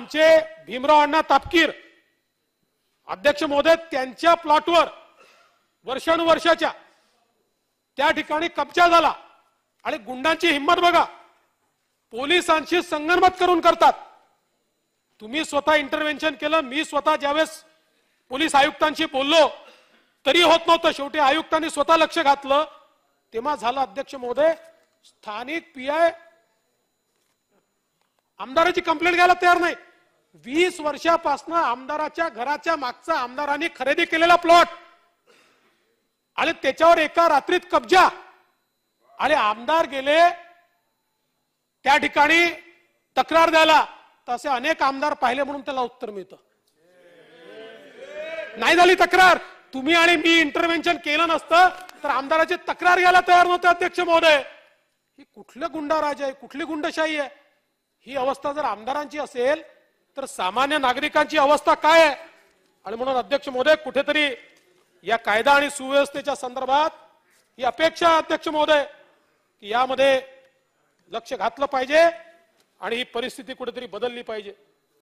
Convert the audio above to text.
आमचे भीमराव अण्णा तापकीर अध्यक्ष महोदय त्यांच्या प्लॉटवर वर्षानुवर्षाच्या त्या ठिकाणी कब्जा झाला आणि गुंडांची हिंमत बघा पोलिसांशी संगनमत करून करतात तुम्ही स्वतः इंटरव्हेन्शन केलं मी स्वतः ज्यावेळेस पोलीस आयुक्तांशी बोललो तरी होत नव्हतं शेवटी आयुक्तांनी स्वतः लक्ष घातलं तेव्हा झालं अध्यक्ष महोदय स्थानिक आय आमदाराची कंप्लेंट घ्यायला तयार नाही वीस वर्षापासून आमदाराच्या घराच्या मागचा आमदारांनी खरेदी केलेला प्लॉट आणि त्याच्यावर एका रात्रीत कब्जा आणि आमदार गेले त्या ठिकाणी तक्रार द्यायला तसे अनेक आमदार पाहिले म्हणून त्याला उत्तर मिळत नाही झाली तक्रार तुम्ही आणि मी इंटरव्हेन्शन केलं नसतं तर आमदाराची तक्रार घ्यायला तयार नव्हते अध्यक्ष महोदय ही कुठलं गुंडाराज आहे कुठली गुंडशाही आहे ही अवस्था जर आमदारांची असेल तर सामान्य नागरिकांची अवस्था काय आहे आणि म्हणून अध्यक्ष महोदय कुठेतरी या कायदा आणि सुव्यवस्थेच्या संदर्भात ही अपेक्षा अध्यक्ष महोदय की यामध्ये लक्ष घातलं पाहिजे आणि ही परिस्थिती कुठेतरी बदलली पाहिजे